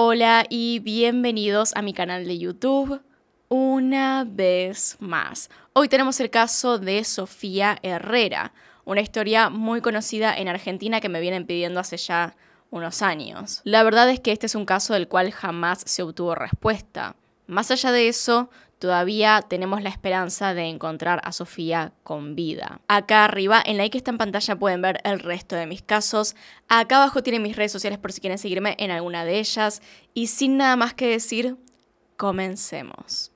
Hola y bienvenidos a mi canal de YouTube una vez más. Hoy tenemos el caso de Sofía Herrera, una historia muy conocida en Argentina que me vienen pidiendo hace ya unos años. La verdad es que este es un caso del cual jamás se obtuvo respuesta. Más allá de eso, todavía tenemos la esperanza de encontrar a Sofía con vida. Acá arriba, en la que está en pantalla, pueden ver el resto de mis casos. Acá abajo tienen mis redes sociales por si quieren seguirme en alguna de ellas. Y sin nada más que decir, comencemos.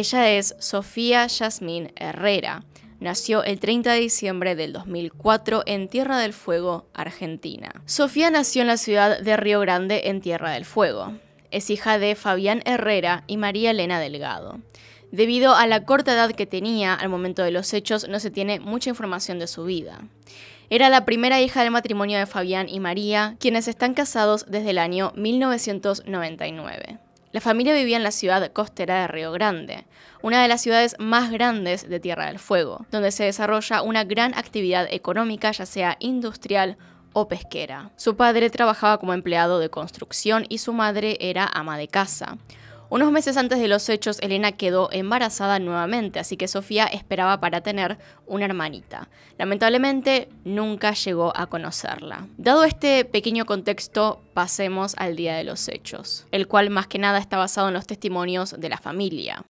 Ella es Sofía Yasmín Herrera. Nació el 30 de diciembre del 2004 en Tierra del Fuego, Argentina. Sofía nació en la ciudad de Río Grande, en Tierra del Fuego. Es hija de Fabián Herrera y María Elena Delgado. Debido a la corta edad que tenía al momento de los hechos, no se tiene mucha información de su vida. Era la primera hija del matrimonio de Fabián y María, quienes están casados desde el año 1999. La familia vivía en la ciudad costera de Río Grande, una de las ciudades más grandes de Tierra del Fuego, donde se desarrolla una gran actividad económica, ya sea industrial o pesquera. Su padre trabajaba como empleado de construcción y su madre era ama de casa, unos meses antes de los hechos, Elena quedó embarazada nuevamente, así que Sofía esperaba para tener una hermanita. Lamentablemente, nunca llegó a conocerla. Dado este pequeño contexto, pasemos al día de los hechos, el cual más que nada está basado en los testimonios de la familia.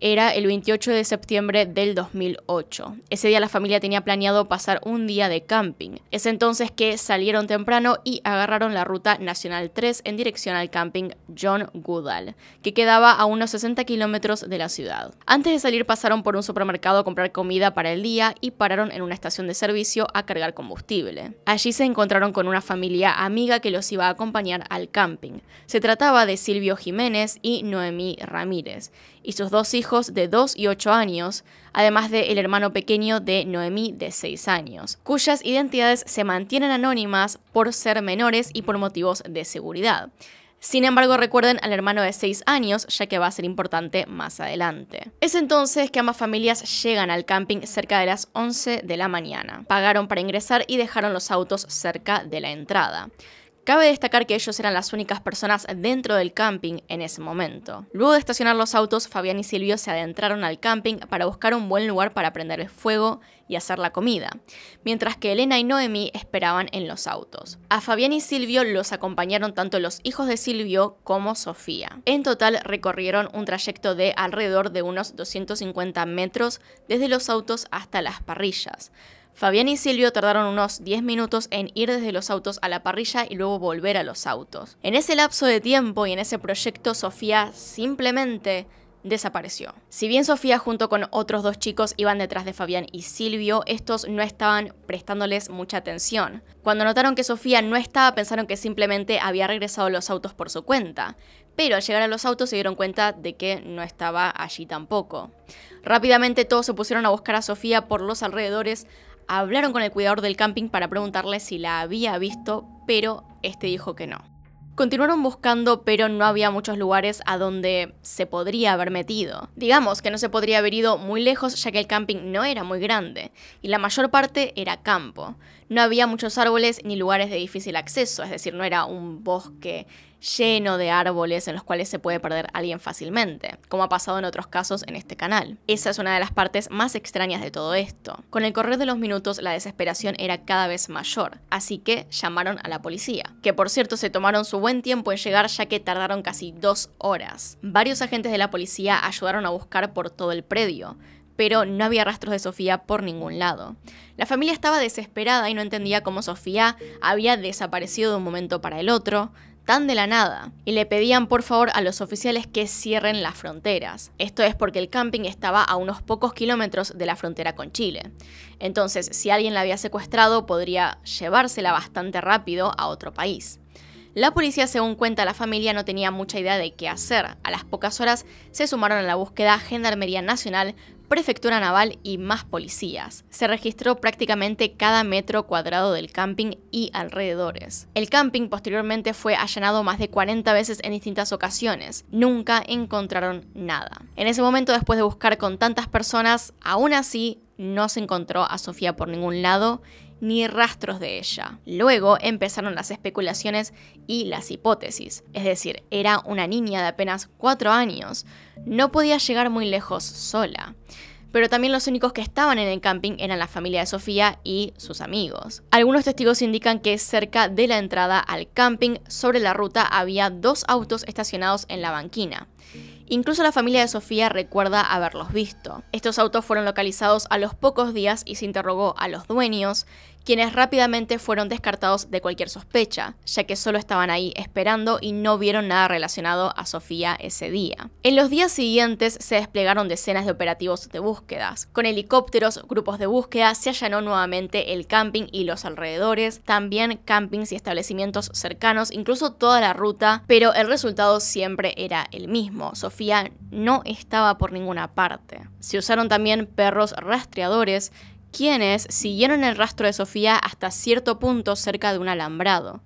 era el 28 de septiembre del 2008. Ese día la familia tenía planeado pasar un día de camping. Es entonces que salieron temprano y agarraron la ruta Nacional 3 en dirección al camping John Goodall, que quedaba a unos 60 kilómetros de la ciudad. Antes de salir pasaron por un supermercado a comprar comida para el día y pararon en una estación de servicio a cargar combustible. Allí se encontraron con una familia amiga que los iba a acompañar al camping. Se trataba de Silvio Jiménez y Noemí Ramírez, y sus dos hijos de 2 y 8 años, además del hermano pequeño de Noemí de 6 años, cuyas identidades se mantienen anónimas por ser menores y por motivos de seguridad. Sin embargo, recuerden al hermano de 6 años, ya que va a ser importante más adelante. Es entonces que ambas familias llegan al camping cerca de las 11 de la mañana. Pagaron para ingresar y dejaron los autos cerca de la entrada. Cabe destacar que ellos eran las únicas personas dentro del camping en ese momento. Luego de estacionar los autos, Fabián y Silvio se adentraron al camping para buscar un buen lugar para prender el fuego y hacer la comida, mientras que Elena y Noemi esperaban en los autos. A Fabián y Silvio los acompañaron tanto los hijos de Silvio como Sofía. En total recorrieron un trayecto de alrededor de unos 250 metros desde los autos hasta las parrillas. Fabián y Silvio tardaron unos 10 minutos en ir desde los autos a la parrilla y luego volver a los autos. En ese lapso de tiempo y en ese proyecto, Sofía simplemente desapareció. Si bien Sofía junto con otros dos chicos iban detrás de Fabián y Silvio, estos no estaban prestándoles mucha atención. Cuando notaron que Sofía no estaba, pensaron que simplemente había regresado a los autos por su cuenta, pero al llegar a los autos se dieron cuenta de que no estaba allí tampoco. Rápidamente todos se pusieron a buscar a Sofía por los alrededores hablaron con el cuidador del camping para preguntarle si la había visto, pero este dijo que no. Continuaron buscando, pero no había muchos lugares a donde se podría haber metido. Digamos que no se podría haber ido muy lejos ya que el camping no era muy grande y la mayor parte era campo. No había muchos árboles ni lugares de difícil acceso, es decir, no era un bosque lleno de árboles en los cuales se puede perder alguien fácilmente, como ha pasado en otros casos en este canal. Esa es una de las partes más extrañas de todo esto. Con el correr de los minutos la desesperación era cada vez mayor, así que llamaron a la policía, que por cierto se tomaron su buen tiempo en llegar ya que tardaron casi dos horas. Varios agentes de la policía ayudaron a buscar por todo el predio, pero no había rastros de Sofía por ningún lado. La familia estaba desesperada y no entendía cómo Sofía había desaparecido de un momento para el otro, tan de la nada y le pedían por favor a los oficiales que cierren las fronteras. Esto es porque el camping estaba a unos pocos kilómetros de la frontera con Chile. Entonces, si alguien la había secuestrado, podría llevársela bastante rápido a otro país. La policía, según cuenta la familia, no tenía mucha idea de qué hacer. A las pocas horas se sumaron a la búsqueda Gendarmería Nacional, prefectura naval y más policías. Se registró prácticamente cada metro cuadrado del camping y alrededores. El camping posteriormente fue allanado más de 40 veces en distintas ocasiones. Nunca encontraron nada. En ese momento, después de buscar con tantas personas, aún así no se encontró a Sofía por ningún lado ni rastros de ella. Luego empezaron las especulaciones y las hipótesis, es decir, era una niña de apenas 4 años, no podía llegar muy lejos sola pero también los únicos que estaban en el camping eran la familia de Sofía y sus amigos. Algunos testigos indican que cerca de la entrada al camping, sobre la ruta, había dos autos estacionados en la banquina. Incluso la familia de Sofía recuerda haberlos visto. Estos autos fueron localizados a los pocos días y se interrogó a los dueños, quienes rápidamente fueron descartados de cualquier sospecha, ya que solo estaban ahí esperando y no vieron nada relacionado a Sofía ese día. En los días siguientes se desplegaron decenas de operativos de búsquedas. Con helicópteros, grupos de búsqueda, se allanó nuevamente el camping y los alrededores, también campings y establecimientos cercanos, incluso toda la ruta, pero el resultado siempre era el mismo. Sofía no estaba por ninguna parte. Se usaron también perros rastreadores, quienes siguieron el rastro de Sofía hasta cierto punto cerca de un alambrado.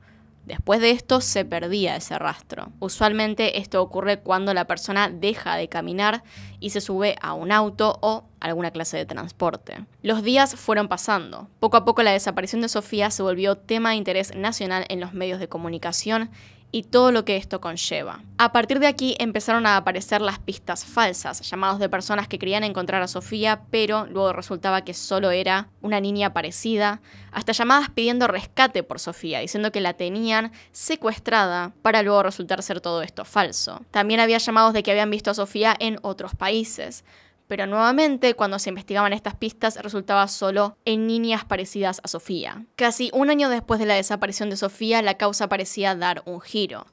Después de esto se perdía ese rastro. Usualmente esto ocurre cuando la persona deja de caminar y se sube a un auto o alguna clase de transporte. Los días fueron pasando. Poco a poco la desaparición de Sofía se volvió tema de interés nacional en los medios de comunicación y todo lo que esto conlleva. A partir de aquí empezaron a aparecer las pistas falsas, llamados de personas que querían encontrar a Sofía, pero luego resultaba que solo era una niña parecida, hasta llamadas pidiendo rescate por Sofía, diciendo que la tenían secuestrada para luego resultar ser todo esto falso. También había llamados de que habían visto a Sofía en otros países, pero nuevamente, cuando se investigaban estas pistas, resultaba solo en niñas parecidas a Sofía. Casi un año después de la desaparición de Sofía, la causa parecía dar un giro.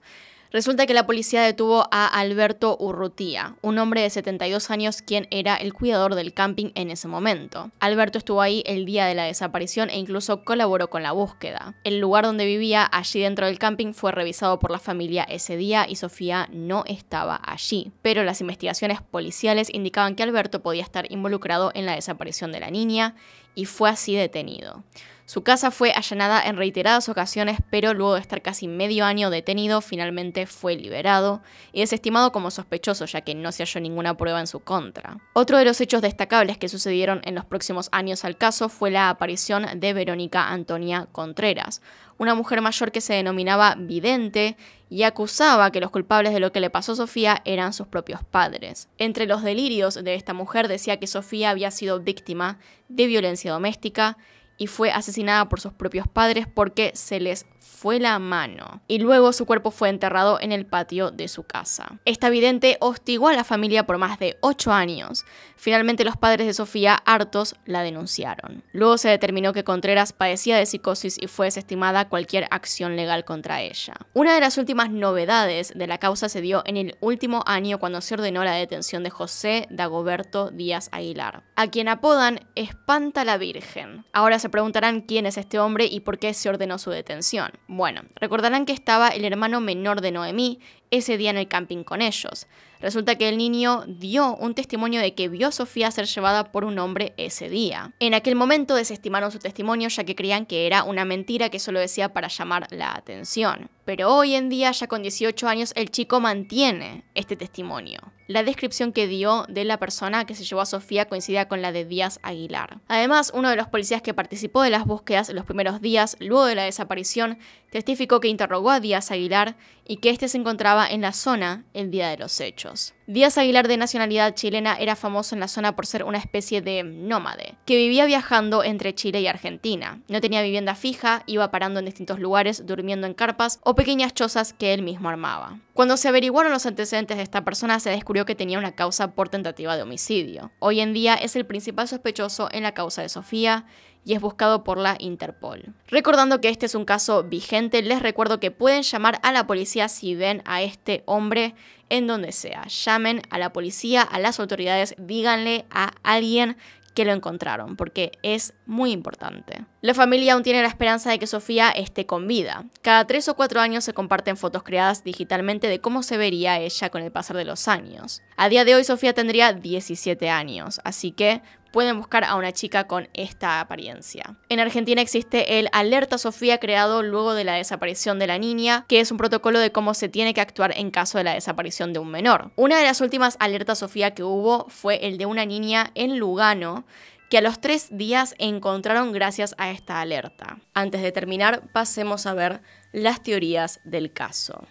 Resulta que la policía detuvo a Alberto Urrutía, un hombre de 72 años quien era el cuidador del camping en ese momento. Alberto estuvo ahí el día de la desaparición e incluso colaboró con la búsqueda. El lugar donde vivía, allí dentro del camping, fue revisado por la familia ese día y Sofía no estaba allí. Pero las investigaciones policiales indicaban que Alberto podía estar involucrado en la desaparición de la niña y fue así detenido. Su casa fue allanada en reiteradas ocasiones, pero luego de estar casi medio año detenido, finalmente fue liberado y desestimado como sospechoso, ya que no se halló ninguna prueba en su contra. Otro de los hechos destacables que sucedieron en los próximos años al caso fue la aparición de Verónica Antonia Contreras, una mujer mayor que se denominaba vidente y acusaba que los culpables de lo que le pasó a Sofía eran sus propios padres. Entre los delirios de esta mujer decía que Sofía había sido víctima de violencia doméstica y fue asesinada por sus propios padres porque se les fue la mano, y luego su cuerpo fue enterrado en el patio de su casa. Esta vidente hostigó a la familia por más de 8 años. Finalmente los padres de Sofía, hartos, la denunciaron. Luego se determinó que Contreras padecía de psicosis y fue desestimada cualquier acción legal contra ella. Una de las últimas novedades de la causa se dio en el último año cuando se ordenó la detención de José Dagoberto Díaz Aguilar, a quien apodan Espanta la Virgen. Ahora se preguntarán quién es este hombre y por qué se ordenó su detención. Bueno, recordarán que estaba el hermano menor de Noemí ese día en el camping con ellos. Resulta que el niño dio un testimonio de que vio a Sofía ser llevada por un hombre ese día. En aquel momento desestimaron su testimonio ya que creían que era una mentira que solo decía para llamar la atención. Pero hoy en día, ya con 18 años, el chico mantiene este testimonio. La descripción que dio de la persona que se llevó a Sofía coincidía con la de Díaz Aguilar. Además, uno de los policías que participó de las búsquedas los primeros días, luego de la desaparición, testificó que interrogó a Díaz Aguilar y que éste se encontraba en la zona el día de los hechos. Díaz Aguilar de nacionalidad chilena era famoso en la zona por ser una especie de nómade, que vivía viajando entre Chile y Argentina. No tenía vivienda fija, iba parando en distintos lugares, durmiendo en carpas o pequeñas chozas que él mismo armaba. Cuando se averiguaron los antecedentes de esta persona, se descubrió que tenía una causa por tentativa de homicidio. Hoy en día es el principal sospechoso en la causa de Sofía, y es buscado por la Interpol. Recordando que este es un caso vigente, les recuerdo que pueden llamar a la policía si ven a este hombre en donde sea. Llamen a la policía, a las autoridades, díganle a alguien que lo encontraron, porque es muy importante. La familia aún tiene la esperanza de que Sofía esté con vida. Cada tres o cuatro años se comparten fotos creadas digitalmente de cómo se vería ella con el pasar de los años. A día de hoy Sofía tendría 17 años, así que pueden buscar a una chica con esta apariencia. En Argentina existe el Alerta Sofía creado luego de la desaparición de la niña, que es un protocolo de cómo se tiene que actuar en caso de la desaparición de un menor. Una de las últimas alertas Sofía que hubo fue el de una niña en Lugano, que a los tres días encontraron gracias a esta alerta. Antes de terminar, pasemos a ver las teorías del caso.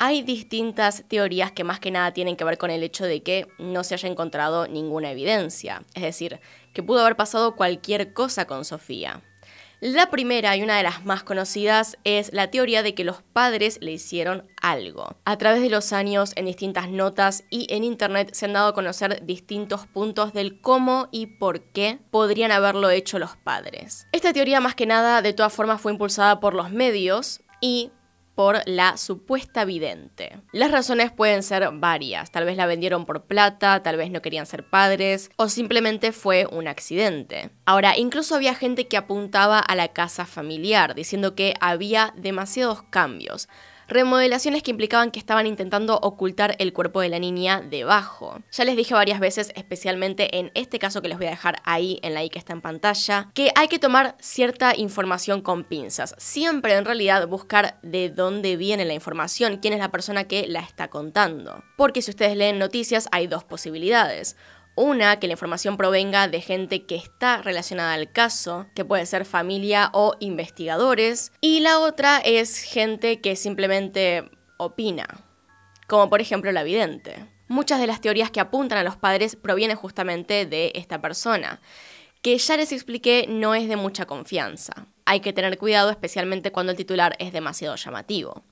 Hay distintas teorías que más que nada tienen que ver con el hecho de que no se haya encontrado ninguna evidencia, es decir, que pudo haber pasado cualquier cosa con Sofía. La primera y una de las más conocidas es la teoría de que los padres le hicieron algo. A través de los años, en distintas notas y en internet se han dado a conocer distintos puntos del cómo y por qué podrían haberlo hecho los padres. Esta teoría más que nada de todas formas fue impulsada por los medios y por la supuesta vidente. Las razones pueden ser varias, tal vez la vendieron por plata, tal vez no querían ser padres o simplemente fue un accidente. Ahora, incluso había gente que apuntaba a la casa familiar, diciendo que había demasiados cambios remodelaciones que implicaban que estaban intentando ocultar el cuerpo de la niña debajo. Ya les dije varias veces, especialmente en este caso que les voy a dejar ahí en la i que está en pantalla, que hay que tomar cierta información con pinzas. Siempre en realidad buscar de dónde viene la información, quién es la persona que la está contando. Porque si ustedes leen noticias hay dos posibilidades. Una, que la información provenga de gente que está relacionada al caso, que puede ser familia o investigadores. Y la otra es gente que simplemente opina, como por ejemplo la vidente. Muchas de las teorías que apuntan a los padres provienen justamente de esta persona, que ya les expliqué no es de mucha confianza. Hay que tener cuidado especialmente cuando el titular es demasiado llamativo.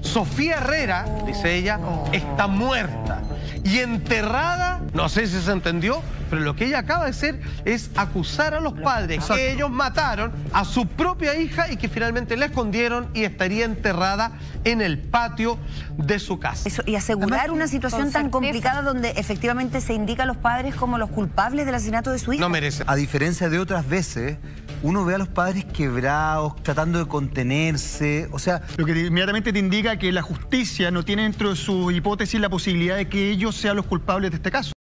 Sofía Herrera, dice ella, está muerta y enterrada, no sé si se entendió, pero lo que ella acaba de hacer es acusar a los padres que ellos mataron a su propia hija y que finalmente la escondieron y estaría enterrada en el patio de su casa. Eso, y asegurar una situación tan complicada donde efectivamente se indica a los padres como los culpables del asesinato de su hija. No merece. A diferencia de otras veces uno ve a los padres quebrados, tratando de contenerse, o sea... Lo que inmediatamente te indica que la justicia no tiene dentro de su hipótesis la posibilidad de que ellos sean los culpables de este caso.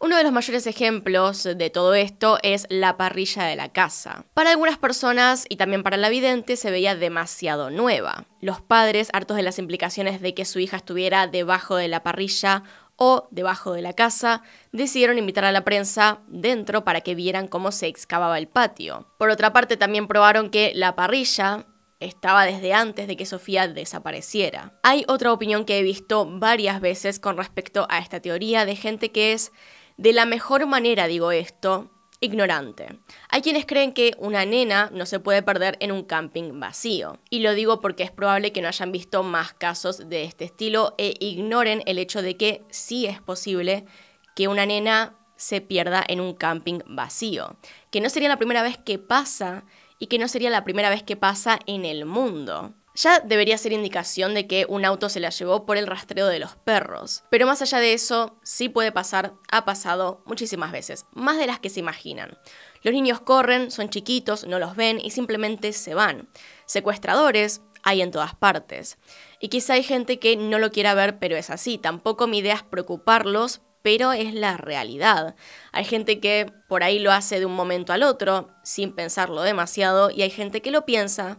Uno de los mayores ejemplos de todo esto es la parrilla de la casa. Para algunas personas y también para la vidente se veía demasiado nueva. Los padres, hartos de las implicaciones de que su hija estuviera debajo de la parrilla o debajo de la casa, decidieron invitar a la prensa dentro para que vieran cómo se excavaba el patio. Por otra parte, también probaron que la parrilla estaba desde antes de que Sofía desapareciera. Hay otra opinión que he visto varias veces con respecto a esta teoría de gente que es, de la mejor manera digo esto, ignorante. Hay quienes creen que una nena no se puede perder en un camping vacío. Y lo digo porque es probable que no hayan visto más casos de este estilo e ignoren el hecho de que sí es posible que una nena se pierda en un camping vacío. Que no sería la primera vez que pasa y que no sería la primera vez que pasa en el mundo ya debería ser indicación de que un auto se la llevó por el rastreo de los perros. Pero más allá de eso, sí puede pasar, ha pasado muchísimas veces, más de las que se imaginan. Los niños corren, son chiquitos, no los ven y simplemente se van. Secuestradores hay en todas partes. Y quizá hay gente que no lo quiera ver, pero es así. Tampoco mi idea es preocuparlos, pero es la realidad. Hay gente que por ahí lo hace de un momento al otro, sin pensarlo demasiado, y hay gente que lo piensa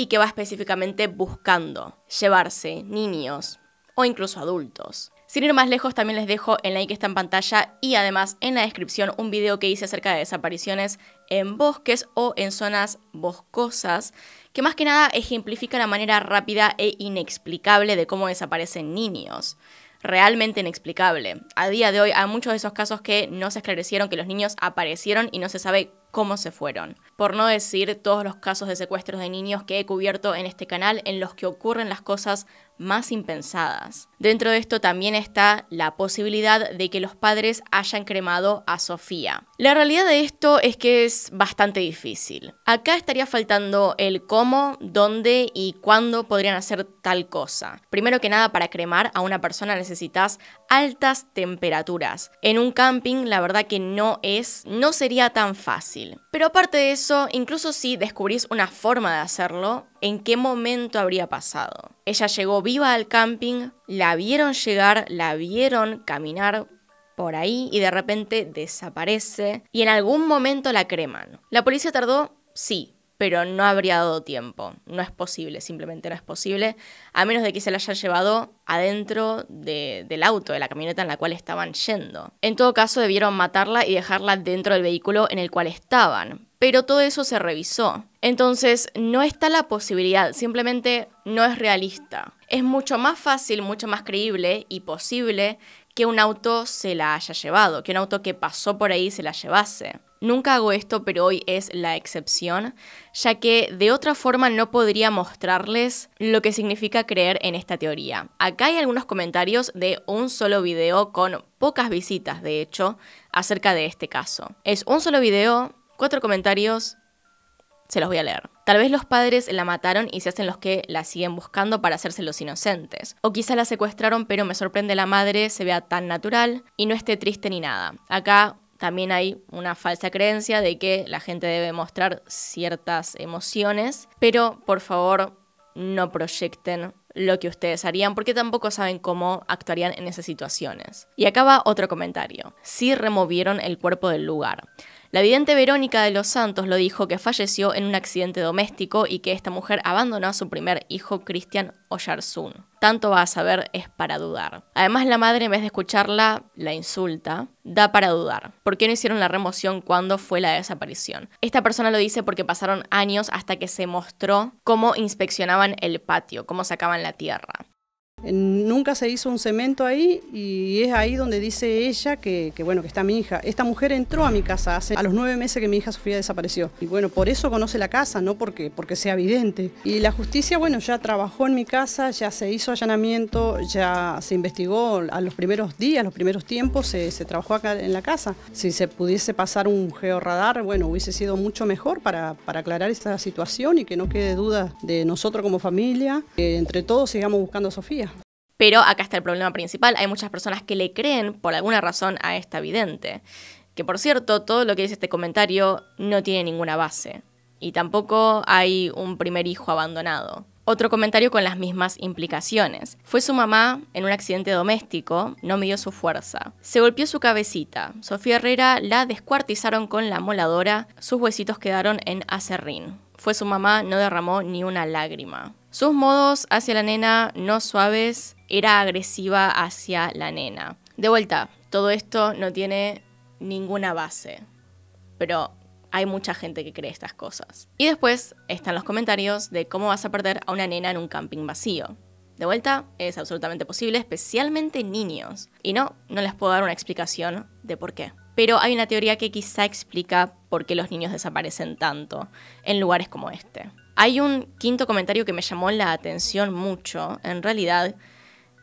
y que va específicamente buscando llevarse niños o incluso adultos. Sin ir más lejos, también les dejo en la que está en pantalla y además en la descripción un video que hice acerca de desapariciones en bosques o en zonas boscosas, que más que nada ejemplifica la manera rápida e inexplicable de cómo desaparecen niños. Realmente inexplicable. A día de hoy hay muchos de esos casos que no se esclarecieron, que los niños aparecieron y no se sabe cómo se fueron. Por no decir todos los casos de secuestros de niños que he cubierto en este canal en los que ocurren las cosas más impensadas. Dentro de esto también está la posibilidad de que los padres hayan cremado a Sofía. La realidad de esto es que es bastante difícil. Acá estaría faltando el cómo, dónde y cuándo podrían hacer tal cosa. Primero que nada, para cremar a una persona necesitas altas temperaturas. En un camping la verdad que no es, no sería tan fácil. Pero aparte de eso, incluso si descubrís una forma de hacerlo, ¿en qué momento habría pasado? Ella llegó viva al camping, la vieron llegar, la vieron caminar por ahí y de repente desaparece y en algún momento la creman. La policía tardó, sí, pero no habría dado tiempo. No es posible, simplemente no es posible, a menos de que se la haya llevado adentro del auto, de la camioneta en la cual estaban yendo. En todo caso, debieron matarla y dejarla dentro del vehículo en el cual estaban, pero todo eso se revisó. Entonces, no está la posibilidad, simplemente no es realista. Es mucho más fácil, mucho más creíble y posible que un auto se la haya llevado, que un auto que pasó por ahí se la llevase. Nunca hago esto, pero hoy es la excepción, ya que de otra forma no podría mostrarles lo que significa creer en esta teoría. Acá hay algunos comentarios de un solo video con pocas visitas, de hecho, acerca de este caso. Es un solo video, cuatro comentarios, se los voy a leer. Tal vez los padres la mataron y se hacen los que la siguen buscando para hacerse los inocentes. O quizá la secuestraron pero me sorprende la madre, se vea tan natural y no esté triste ni nada. Acá también hay una falsa creencia de que la gente debe mostrar ciertas emociones, pero por favor no proyecten lo que ustedes harían porque tampoco saben cómo actuarían en esas situaciones. Y acaba otro comentario. Sí removieron el cuerpo del lugar. La vidente Verónica de los Santos lo dijo que falleció en un accidente doméstico y que esta mujer abandonó a su primer hijo, Cristian Oyarzún. Tanto va a saber es para dudar. Además, la madre, en vez de escucharla, la insulta, da para dudar. ¿Por qué no hicieron la remoción cuando fue la desaparición? Esta persona lo dice porque pasaron años hasta que se mostró cómo inspeccionaban el patio, cómo sacaban la tierra. Nunca se hizo un cemento ahí y es ahí donde dice ella que, bueno que está mi hija. Esta mujer entró a mi casa hace a los nueve meses que mi hija Sofía desapareció y bueno por eso conoce la casa, no porque porque sea evidente. Y la justicia bueno ya trabajó en mi casa, ya se hizo allanamiento, ya se investigó a los primeros días, los primeros tiempos se, trabajó acá en la casa. Si se pudiese pasar un georradar bueno hubiese sido mucho mejor para, para aclarar esta situación y que no quede duda de nosotros como familia que entre todos sigamos buscando a Sofía. Pero acá está el problema principal. Hay muchas personas que le creen por alguna razón a esta vidente. Que por cierto, todo lo que dice este comentario no tiene ninguna base. Y tampoco hay un primer hijo abandonado. Otro comentario con las mismas implicaciones. Fue su mamá en un accidente doméstico, no midió su fuerza. Se golpeó su cabecita. Sofía Herrera la descuartizaron con la moladora, sus huesitos quedaron en acerrín. Fue su mamá, no derramó ni una lágrima. Sus modos hacia la nena no suaves era agresiva hacia la nena. De vuelta, todo esto no tiene ninguna base, pero hay mucha gente que cree estas cosas. Y después están los comentarios de cómo vas a perder a una nena en un camping vacío. De vuelta, es absolutamente posible, especialmente niños. Y no, no les puedo dar una explicación de por qué. Pero hay una teoría que quizá explica por qué los niños desaparecen tanto en lugares como este. Hay un quinto comentario que me llamó la atención mucho, en realidad,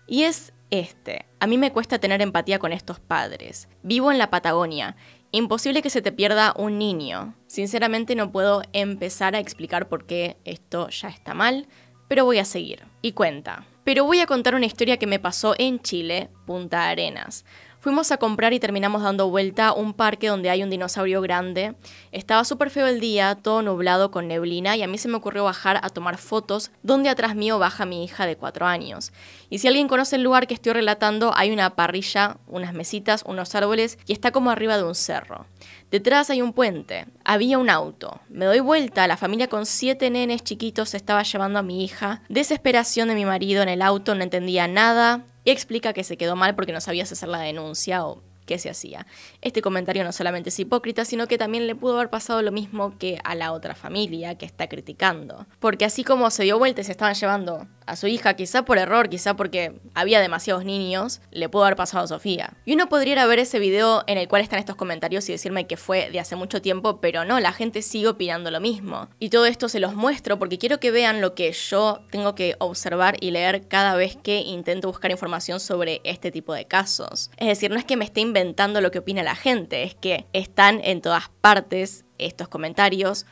y es este. A mí me cuesta tener empatía con estos padres. Vivo en la Patagonia. Imposible que se te pierda un niño. Sinceramente no puedo empezar a explicar por qué esto ya está mal, pero voy a seguir. Y cuenta. Pero voy a contar una historia que me pasó en Chile, Punta Arenas. Fuimos a comprar y terminamos dando vuelta a un parque donde hay un dinosaurio grande. Estaba súper feo el día, todo nublado con neblina y a mí se me ocurrió bajar a tomar fotos donde atrás mío baja mi hija de cuatro años. Y si alguien conoce el lugar que estoy relatando, hay una parrilla, unas mesitas, unos árboles y está como arriba de un cerro. Detrás hay un puente. Había un auto. Me doy vuelta, la familia con siete nenes chiquitos estaba llevando a mi hija. Desesperación de mi marido en el auto, no entendía nada y explica que se quedó mal porque no sabías hacer la denuncia o qué se hacía. Este comentario no solamente es hipócrita, sino que también le pudo haber pasado lo mismo que a la otra familia que está criticando. Porque así como se dio vuelta y se estaban llevando a su hija, quizá por error, quizá porque había demasiados niños, le pudo haber pasado a Sofía. Y uno podría ver ese video en el cual están estos comentarios y decirme que fue de hace mucho tiempo, pero no, la gente sigue opinando lo mismo. Y todo esto se los muestro porque quiero que vean lo que yo tengo que observar y leer cada vez que intento buscar información sobre este tipo de casos. Es decir, no es que me esté inventando lo que opina la gente, es que están en todas partes estos comentarios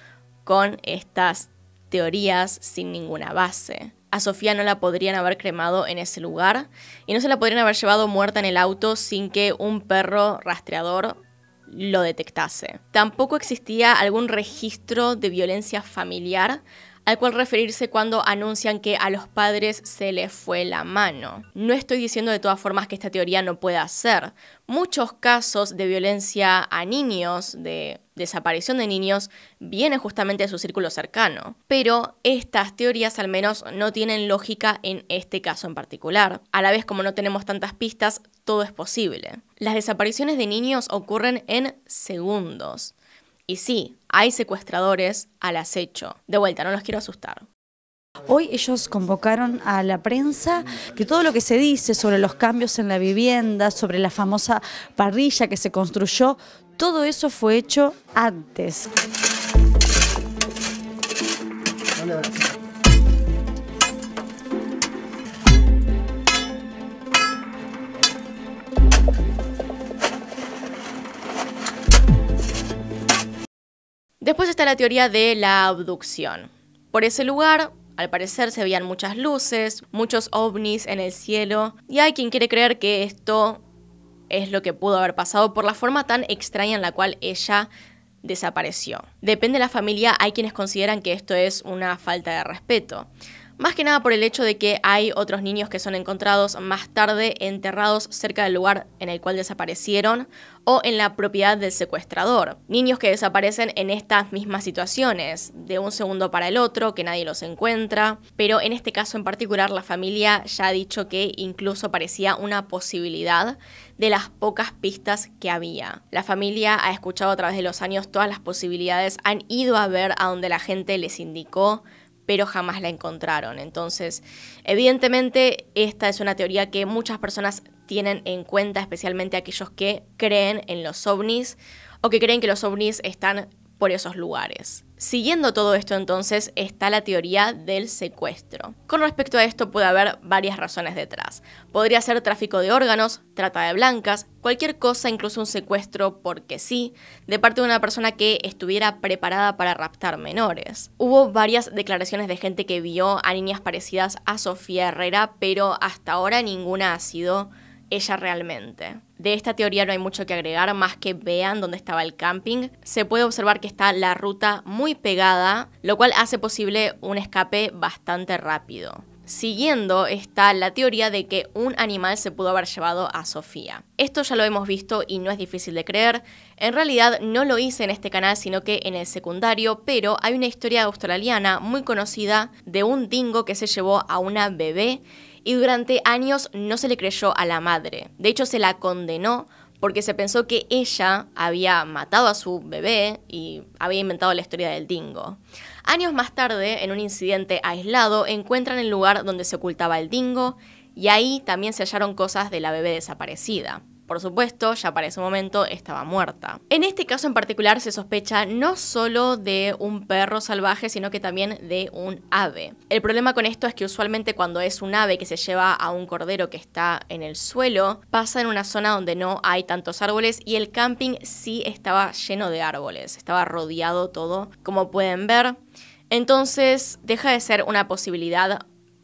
con estas teorías sin ninguna base. A Sofía no la podrían haber cremado en ese lugar y no se la podrían haber llevado muerta en el auto sin que un perro rastreador lo detectase. Tampoco existía algún registro de violencia familiar al cual referirse cuando anuncian que a los padres se les fue la mano. No estoy diciendo de todas formas que esta teoría no pueda ser. Muchos casos de violencia a niños, de desaparición de niños, vienen justamente de su círculo cercano. Pero estas teorías al menos no tienen lógica en este caso en particular. A la vez como no tenemos tantas pistas, todo es posible. Las desapariciones de niños ocurren en segundos. Y sí, hay secuestradores al acecho. De vuelta, no los quiero asustar. Hoy ellos convocaron a la prensa que todo lo que se dice sobre los cambios en la vivienda, sobre la famosa parrilla que se construyó, todo eso fue hecho antes. Después está la teoría de la abducción. Por ese lugar, al parecer se veían muchas luces, muchos ovnis en el cielo, y hay quien quiere creer que esto es lo que pudo haber pasado por la forma tan extraña en la cual ella desapareció. Depende de la familia, hay quienes consideran que esto es una falta de respeto más que nada por el hecho de que hay otros niños que son encontrados más tarde enterrados cerca del lugar en el cual desaparecieron o en la propiedad del secuestrador. Niños que desaparecen en estas mismas situaciones, de un segundo para el otro, que nadie los encuentra, pero en este caso en particular la familia ya ha dicho que incluso parecía una posibilidad de las pocas pistas que había. La familia ha escuchado a través de los años todas las posibilidades, han ido a ver a donde la gente les indicó, pero jamás la encontraron. Entonces, evidentemente, esta es una teoría que muchas personas tienen en cuenta, especialmente aquellos que creen en los ovnis o que creen que los ovnis están por esos lugares. Siguiendo todo esto entonces está la teoría del secuestro. Con respecto a esto puede haber varias razones detrás. Podría ser tráfico de órganos, trata de blancas, cualquier cosa, incluso un secuestro porque sí, de parte de una persona que estuviera preparada para raptar menores. Hubo varias declaraciones de gente que vio a niñas parecidas a Sofía Herrera, pero hasta ahora ninguna ha sido ella realmente. De esta teoría no hay mucho que agregar, más que vean dónde estaba el camping. Se puede observar que está la ruta muy pegada, lo cual hace posible un escape bastante rápido. Siguiendo está la teoría de que un animal se pudo haber llevado a Sofía. Esto ya lo hemos visto y no es difícil de creer. En realidad no lo hice en este canal sino que en el secundario, pero hay una historia australiana muy conocida de un dingo que se llevó a una bebé y durante años no se le creyó a la madre. De hecho, se la condenó porque se pensó que ella había matado a su bebé y había inventado la historia del dingo. Años más tarde, en un incidente aislado, encuentran el lugar donde se ocultaba el dingo y ahí también se hallaron cosas de la bebé desaparecida por supuesto, ya para ese momento estaba muerta. En este caso en particular se sospecha no solo de un perro salvaje, sino que también de un ave. El problema con esto es que usualmente cuando es un ave que se lleva a un cordero que está en el suelo, pasa en una zona donde no hay tantos árboles y el camping sí estaba lleno de árboles, estaba rodeado todo, como pueden ver. Entonces deja de ser una posibilidad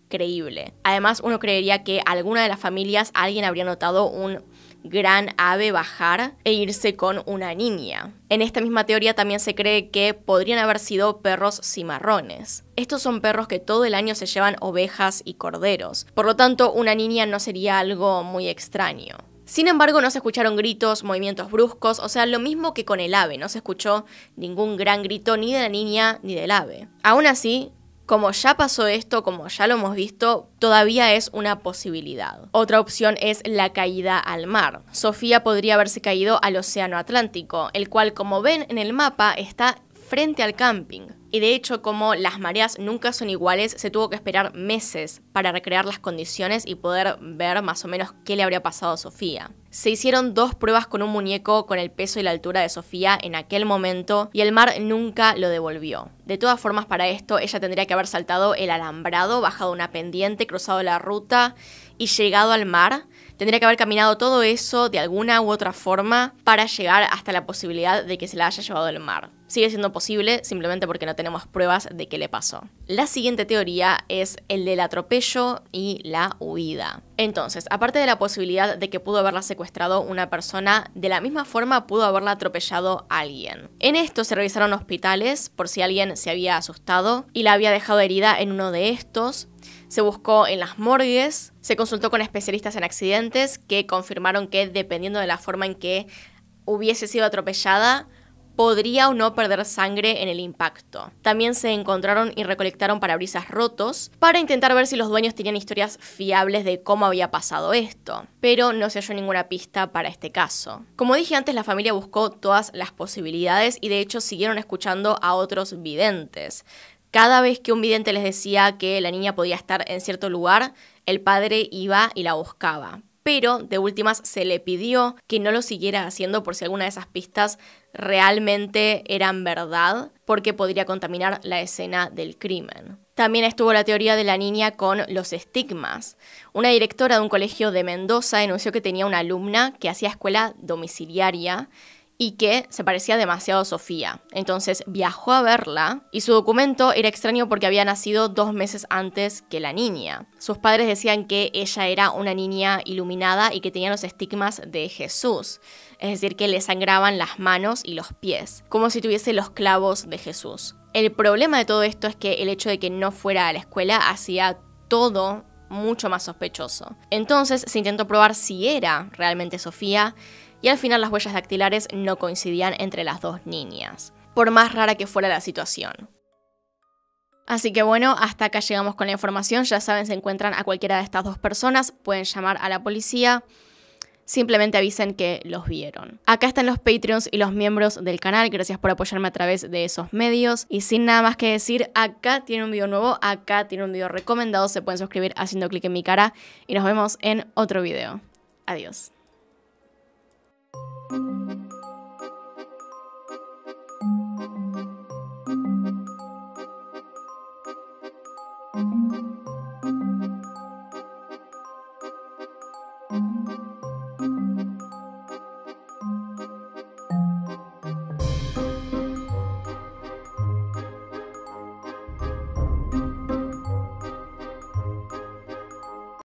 creíble. Además, uno creería que alguna de las familias, alguien habría notado un gran ave bajar e irse con una niña. En esta misma teoría también se cree que podrían haber sido perros cimarrones. Estos son perros que todo el año se llevan ovejas y corderos, por lo tanto una niña no sería algo muy extraño. Sin embargo, no se escucharon gritos, movimientos bruscos, o sea, lo mismo que con el ave, no se escuchó ningún gran grito ni de la niña ni del ave. Aún así, como ya pasó esto, como ya lo hemos visto, todavía es una posibilidad. Otra opción es la caída al mar. Sofía podría haberse caído al Océano Atlántico, el cual como ven en el mapa está frente al camping. Y de hecho, como las mareas nunca son iguales, se tuvo que esperar meses para recrear las condiciones y poder ver más o menos qué le habría pasado a Sofía. Se hicieron dos pruebas con un muñeco con el peso y la altura de Sofía en aquel momento y el mar nunca lo devolvió. De todas formas, para esto ella tendría que haber saltado el alambrado, bajado una pendiente, cruzado la ruta y llegado al mar, Tendría que haber caminado todo eso de alguna u otra forma para llegar hasta la posibilidad de que se la haya llevado el mar. Sigue siendo posible simplemente porque no tenemos pruebas de qué le pasó. La siguiente teoría es el del atropello y la huida. Entonces, aparte de la posibilidad de que pudo haberla secuestrado una persona, de la misma forma pudo haberla atropellado alguien. En esto se revisaron hospitales por si alguien se había asustado y la había dejado herida en uno de estos, se buscó en las morgues, se consultó con especialistas en accidentes que confirmaron que dependiendo de la forma en que hubiese sido atropellada, podría o no perder sangre en el impacto. También se encontraron y recolectaron parabrisas rotos para intentar ver si los dueños tenían historias fiables de cómo había pasado esto, pero no se halló ninguna pista para este caso. Como dije antes, la familia buscó todas las posibilidades y de hecho siguieron escuchando a otros videntes. Cada vez que un vidente les decía que la niña podía estar en cierto lugar, el padre iba y la buscaba. Pero de últimas se le pidió que no lo siguiera haciendo por si alguna de esas pistas realmente eran verdad, porque podría contaminar la escena del crimen. También estuvo la teoría de la niña con los estigmas. Una directora de un colegio de Mendoza denunció que tenía una alumna que hacía escuela domiciliaria y que se parecía demasiado a Sofía. Entonces viajó a verla y su documento era extraño porque había nacido dos meses antes que la niña. Sus padres decían que ella era una niña iluminada y que tenía los estigmas de Jesús, es decir, que le sangraban las manos y los pies, como si tuviese los clavos de Jesús. El problema de todo esto es que el hecho de que no fuera a la escuela hacía todo mucho más sospechoso. Entonces se intentó probar si era realmente Sofía, y al final las huellas dactilares no coincidían entre las dos niñas, por más rara que fuera la situación. Así que bueno, hasta acá llegamos con la información, ya saben, se encuentran a cualquiera de estas dos personas, pueden llamar a la policía, simplemente avisen que los vieron. Acá están los Patreons y los miembros del canal, gracias por apoyarme a través de esos medios. Y sin nada más que decir, acá tiene un video nuevo, acá tiene un video recomendado, se pueden suscribir haciendo clic en mi cara y nos vemos en otro video. Adiós. Thank you.